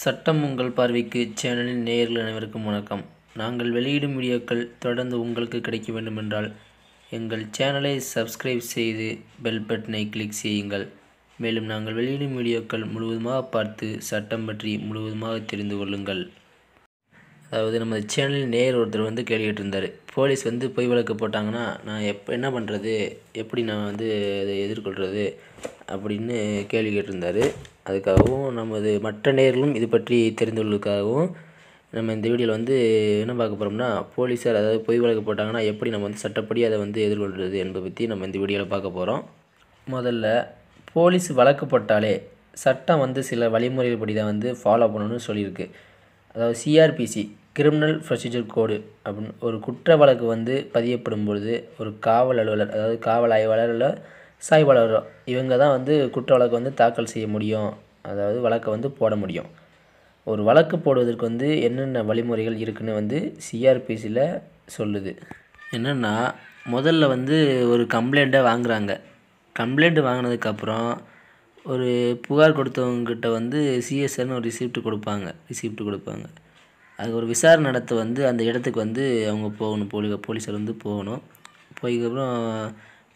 சட்டம் உங்கள் பார்வைக்கு சேனலின் நேயர்கள் அனைவருக்கும் வணக்கம் நாங்கள் வெளியிடும் வீடியோக்கள் தொடர்ந்து உங்களுக்கு கிடைக்க வேண்டுமென்றால் எங்கள் சேனலை சப்ஸ்கிரைப் செய்து பெல் பட்டனை கிளிக் செய்யுங்கள் மேலும் நாங்கள் வெளியிடும் வீடியோக்கள் முழுவதுமாக பார்த்து சட்டம் பற்றி முழுவதுமாக தெரிந்து கொள்ளுங்கள் அதாவது நமது சேனலில் நேர் ஒருத்தர் வந்து கேள்வி கேட்டிருந்தார் போலீஸ் வந்து பொய் வழக்கு போட்டாங்கன்னா நான் எப்போ என்ன பண்ணுறது எப்படி நான் வந்து அதை எதிர்கொள்கிறது அப்படின்னு கேள்வி கேட்டிருந்தார் அதுக்காகவும் நமது மற்ற நேர்களும் இது பற்றி தெரிந்து கொள்வதற்காகவும் நம்ம இந்த வீடியோவில் வந்து என்ன பார்க்க போகிறோம்னா போலீஸார் அதாவது பொய் வழக்கு போட்டாங்கன்னா எப்படி நம்ம வந்து சட்டப்படி அதை வந்து எதிர்கொள்வது என்பதை பற்றி நம்ம இந்த வீடியோவில் பார்க்க போகிறோம் முதல்ல போலீஸ் வழக்கு போட்டாலே சட்டம் வந்து சில வழிமுறைகள் படி தான் வந்து ஃபாலோ பண்ணணும்னு சொல்லியிருக்கு அதாவது சிஆர்பிசி கிரிமினல் ப்ரொசீஜர் கோடு அப்படின்னு ஒரு குற்ற வழக்கு வந்து பதியப்படும் பொழுது ஒரு காவல் அலுவலர் அதாவது காவல் ஆய்வாளர் இல்லை சாய்வாளர் இவங்க தான் வந்து குற்ற வழக்கு வந்து தாக்கல் செய்ய முடியும் அதாவது வழக்கை வந்து போட முடியும் ஒரு வழக்கு போடுவதற்கு வந்து என்னென்ன வழிமுறைகள் இருக்குதுன்னு வந்து சிஆர்பிசியில் சொல்லுது என்னென்னா முதல்ல வந்து ஒரு கம்ப்ளைண்ட்டை வாங்குகிறாங்க கம்ப்ளைண்ட்டு வாங்கினதுக்கப்புறம் ஒரு புகார் கொடுத்தவங்கக்கிட்ட வந்து சிஎஸ்ஆர்னு ஒரு ரிசிப்ட் கொடுப்பாங்க ரிசிப்ட் கொடுப்பாங்க அது ஒரு விசாரணை நடத்த வந்து அந்த இடத்துக்கு வந்து அவங்க போகணும் போலீ போலீஸார் வந்து போகணும் போய்க்கப்புறம்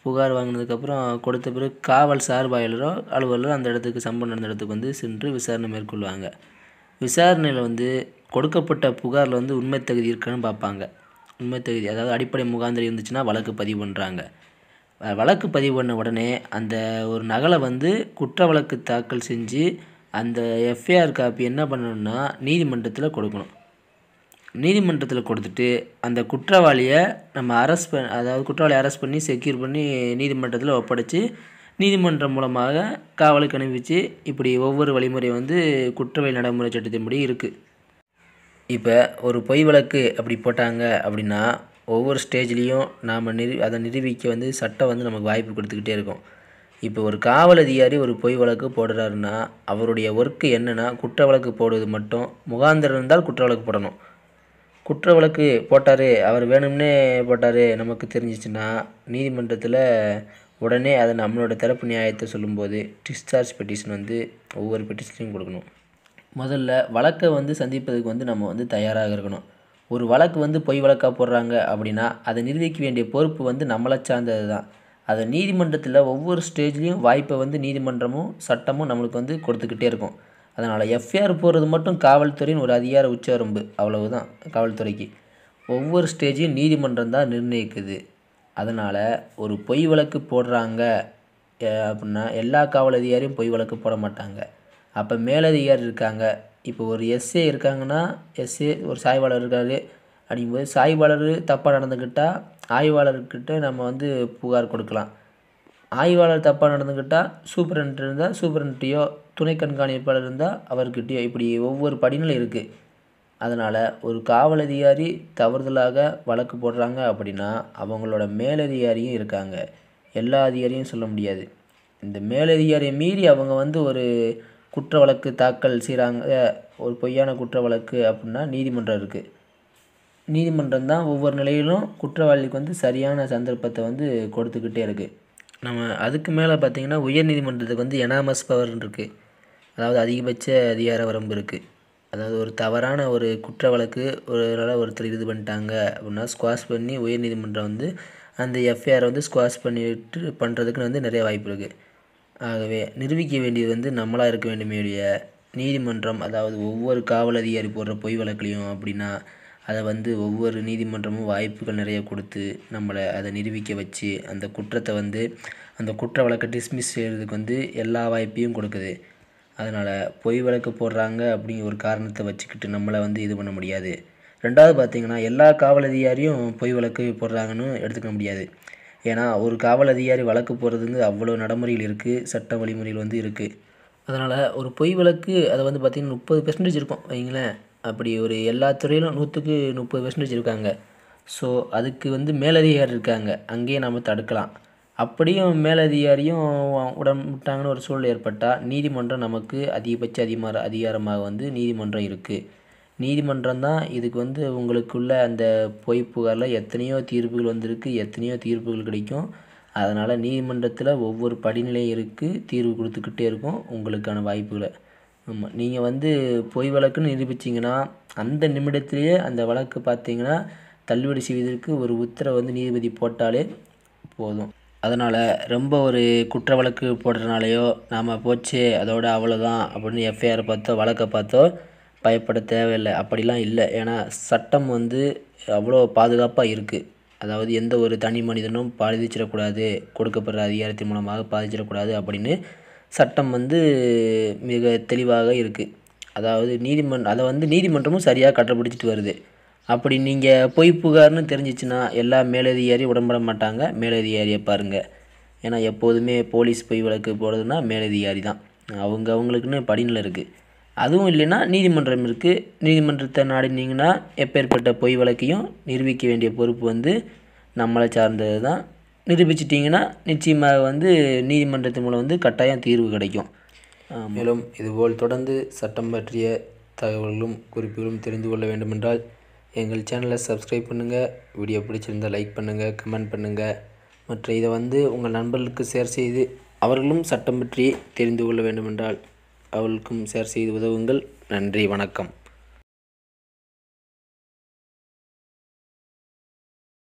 புகார் வாங்கினதுக்கப்புறம் கொடுத்த பிறகு காவல் சார்பாயலரோ அலுவலரோ அந்த இடத்துக்கு சம்பவம் நடந்த இடத்துக்கு வந்து சென்று விசாரணை மேற்கொள்வாங்க விசாரணையில் வந்து கொடுக்கப்பட்ட புகாரில் வந்து உண்மை தகுதி இருக்கான்னு பார்ப்பாங்க உண்மை தகுதி அதாவது அடிப்படை முகாந்திரி இருந்துச்சுன்னா வழக்கு பதிவு பண்ணுறாங்க வழக்கு பதிவு பண்ண உடனே அந்த ஒரு நகலை வந்து குற்ற வழக்கு தாக்கல் செஞ்சு அந்த எஃப்ஐஆர் காப்பி என்ன பண்ணணும்னா நீதிமன்றத்தில் கொடுக்கணும் நீதிமன்றத்தில் கொடுத்துட்டு அந்த குற்றவாளியை நம்ம அரெஸ்ட் பண் அதாவது குற்றவாளியை அரெஸ்ட் பண்ணி செக்யூர் பண்ணி நீதிமன்றத்தில் ஒப்படைச்சு நீதிமன்றம் மூலமாக காவலுக்கு அனுப்பிச்சு இப்படி ஒவ்வொரு வழிமுறை வந்து குற்றவியல் நடைமுறை சட்டத்தின்படி இருக்குது இப்போ ஒரு பொய் வழக்கு அப்படி போட்டாங்க அப்படின்னா ஒவ்வொரு ஸ்டேஜ்லேயும் நாம் நிரு அதை நிரூபிக்க வந்து சட்டம் வந்து நமக்கு வாய்ப்பு கொடுத்துக்கிட்டே இருக்கும் இப்போ ஒரு காவல் அதிகாரி ஒரு பொய் வழக்கு போடுறாருன்னா அவருடைய ஒர்க்கு என்னென்னா குற்ற வழக்கு போடுவது மட்டும் முகாந்திரம் இருந்தால் குற்ற வழக்கு போடணும் குற்ற வழக்கு போட்டார் அவர் வேணும்னே போட்டார் நமக்கு தெரிஞ்சிச்சுன்னா நீதிமன்றத்தில் உடனே அதை நம்மளோட தரப்பு நியாயத்தை சொல்லும்போது டிஸ்சார்ஜ் பெட்டிஷன் வந்து ஒவ்வொரு பெட்டிஷனையும் கொடுக்கணும் முதல்ல வழக்கை வந்து சந்திப்பதுக்கு வந்து நம்ம வந்து தயாராக இருக்கணும் ஒரு வழக்கு வந்து பொய் வழக்காக போடுறாங்க அப்படின்னா அதை நிரூபிக்க வேண்டிய பொறுப்பு வந்து நம்மளை சார்ந்தது தான் அதை நீதிமன்றத்தில் ஒவ்வொரு ஸ்டேஜ்லேயும் வாய்ப்பை வந்து நீதிமன்றமும் சட்டமும் நம்மளுக்கு வந்து கொடுத்துக்கிட்டே இருக்கும் அதனால் எஃப்ஐஆர் போடுறது மட்டும் காவல்துறையின் ஒரு அதிகார உச்சவரம்பு அவ்வளவுதான் காவல்துறைக்கு ஒவ்வொரு ஸ்டேஜையும் நீதிமன்றம் தான் நிர்ணயிக்குது அதனால் ஒரு பொய் வழக்கு போடுறாங்க அப்படின்னா எல்லா காவல் அதிகாரியும் பொய் வழக்கு போட மாட்டாங்க அப்போ மேலதிகாரி இருக்காங்க இப்போ ஒரு எஸ்ஏ இருக்காங்கன்னா எஸ்ஏ ஒரு சாய்வாளர் இருக்காரு அப்படிங்கும்போது சாய்வாளர் தப்பாக நடந்துக்கிட்டால் ஆய்வாளர்கிட்ட நம்ம வந்து புகார் கொடுக்கலாம் ஆய்வாளர் தப்பாக நடந்துக்கிட்டால் சூப்பரண்ட் இருந்தால் சூப்பரண்ட்டையோ துணை கண்காணிப்பாளர் இருந்தால் அவர்கிட்டயோ இப்படி ஒவ்வொரு படிநிலை இருக்குது அதனால் ஒரு காவல் அதிகாரி தவறுதலாக வழக்கு போடுறாங்க அப்படின்னா அவங்களோட மேலதிகாரியும் இருக்காங்க எல்லா அதிகாரியும் சொல்ல முடியாது இந்த மேலதிகாரியை மீறி அவங்க வந்து ஒரு குற்ற வழக்கு தாக்கல் செய்கிறாங்க ஒரு பொய்யான குற்ற வழக்கு அப்படின்னா நீதிமன்றம் இருக்குது நீதிமன்றம் தான் ஒவ்வொரு நிலையிலும் குற்றவாளிக்கு வந்து சரியான சந்தர்ப்பத்தை வந்து கொடுத்துக்கிட்டே இருக்குது நம்ம அதுக்கு மேலே பார்த்திங்கன்னா உயர்நீதிமன்றத்துக்கு வந்து எனாமஸ் பவர்னு இருக்குது அதாவது அதிகபட்ச அதிகார வரம்பு இருக்குது அதாவது ஒரு தவறான ஒரு குற்ற வழக்கு ஒரு ஒருத்தர் இது பண்ணிட்டாங்க அப்படின்னா ஸ்குவாஷ் பண்ணி உயர்நீதிமன்றம் வந்து அந்த எஃப்ஐஆரை வந்து ஸ்குவாஷ் பண்ணிட்டு பண்ணுறதுக்குன்னு வந்து நிறைய வாய்ப்பு இருக்குது ஆகவே நிரூபிக்க வேண்டியது வந்து நம்மளாக இருக்க வேண்டுமே நீதிமன்றம் அதாவது ஒவ்வொரு காவல் அதிகாரி போடுற பொய் வழக்குலையும் அப்படின்னா அதை வந்து ஒவ்வொரு நீதிமன்றமும் வாய்ப்புகள் நிறைய கொடுத்து நம்மளை அதை நிரூபிக்க வச்சு அந்த குற்றத்தை வந்து அந்த குற்ற வழக்கை டிஸ்மிஸ் செய்கிறதுக்கு வந்து எல்லா வாய்ப்பையும் கொடுக்குது அதனால் பொய் வழக்கு போடுறாங்க அப்படிங்கிற ஒரு காரணத்தை வச்சுக்கிட்டு நம்மளை வந்து இது பண்ண முடியாது ரெண்டாவது பார்த்திங்கன்னா எல்லா காவல் அதிகாரியும் பொய் வழக்கு போடுறாங்கன்னு எடுத்துக்க முடியாது ஏன்னா ஒரு காவல் அதிகாரி வழக்கு போடுறதுங்க அவ்வளோ நடைமுறைகள் இருக்குது சட்ட வழிமுறைகள் வந்து இருக்குது அதனால் ஒரு பொய் வழக்கு அதை வந்து பார்த்திங்கன்னா முப்பது பெர்சன்டேஜ் இருக்கும் வைங்களேன் அப்படி ஒரு எல்லா துறையிலும் நூற்றுக்கு முப்பது பெர்சன்டேஜ் இருக்காங்க ஸோ அதுக்கு வந்து மேலதிகாரி இருக்காங்க அங்கேயே நம்ம தடுக்கலாம் அப்படியும் மேலதிகாரியும் உடன் விட்டாங்கன்னு ஒரு சூழல் ஏற்பட்டால் நீதிமன்றம் நமக்கு அதிகபட்ச அதிகமாக அதிகாரமாக வந்து நீதிமன்றம் இருக்குது நீதிமன்றம் தான் இதுக்கு வந்து உங்களுக்குள்ள அந்த பொய் புகாரில் எத்தனையோ தீர்ப்புகள் வந்திருக்கு எத்தனையோ தீர்ப்புகள் கிடைக்கும் அதனால் நீதிமன்றத்தில் ஒவ்வொரு படிநிலையும் இருக்குது தீர்வு கொடுத்துக்கிட்டே இருக்கும் உங்களுக்கான வாய்ப்புகளை ஆமாம் நீங்கள் வந்து பொய் வழக்குன்னு நிரூபிச்சிங்கன்னா அந்த நிமிடத்திலேயே அந்த வழக்கு பார்த்தீங்கன்னா தள்ளுபடி செய்வதற்கு ஒரு உத்தரவு வந்து நீதிபதி போட்டாலே போதும் அதனால் ரொம்ப ஒரு குற்ற வழக்கு போடுறதுனாலையோ நாம் போச்சு அதோட அவ்வளோதான் அப்படின்னு எஃப்ஐஆர் பார்த்தோ வழக்கை பார்த்தோ பயப்பட தேவையில்லை அப்படிலாம் இல்லை ஏன்னா சட்டம் வந்து அவ்வளோ பாதுகாப்பாக இருக்குது அதாவது எந்த ஒரு தனி மனிதனும் பாதிச்சிடக்கூடாது கொடுக்கப்படுற அதிகாரத்தின் மூலமாக பாதிச்சிடக்கூடாது அப்படின்னு சட்டம் வந்து மிக தெளிவாக இருக்குது அதாவது நீதிமன் அதை வந்து நீதிமன்றமும் சரியாக கடைப்பிடிச்சிட்டு வருது அப்படி நீங்கள் பொய் புகார்னு தெரிஞ்சிச்சுன்னா எல்லா மேலதிகாரியும் உடம்பட மாட்டாங்க மேலதிகாரியை பாருங்கள் ஏன்னா எப்போதுமே போலீஸ் பொய் வழக்கு போகிறதுன்னா மேலதிகாரி தான் அவங்க அவங்களுக்குன்னு படிநிலை இருக்குது அதுவும் இல்லைன்னா நீதிமன்றம் இருக்குது நீதிமன்றத்தை நாடினீங்கன்னா எப்பேற்பட்ட பொய் வழக்கையும் நிரூபிக்க வேண்டிய பொறுப்பு வந்து நம்மளை சார்ந்தது தான் நிரூபிச்சிட்டிங்கன்னா நிச்சயமாக வந்து நீதிமன்றத்தின் மூலம் வந்து கட்டாயம் தீர்வு கிடைக்கும் மேலும் இதுபோல் தொடர்ந்து சட்டம் பற்றிய தகவல்களும் குறிப்புகளும் தெரிந்து கொள்ள வேண்டுமென்றால் எங்கள் சேனலை சப்ஸ்கிரைப் பண்ணுங்கள் வீடியோ பிடிச்சிருந்தால் லைக் பண்ணுங்கள் கமெண்ட் பண்ணுங்கள் மற்ற இதை வந்து உங்கள் நண்பர்களுக்கு ஷேர் செய்து அவர்களும் சட்டம் பற்றி தெரிந்து கொள்ள வேண்டுமென்றால் அவர்களுக்கும் ஷேர் செய்து உதவுங்கள் நன்றி வணக்கம்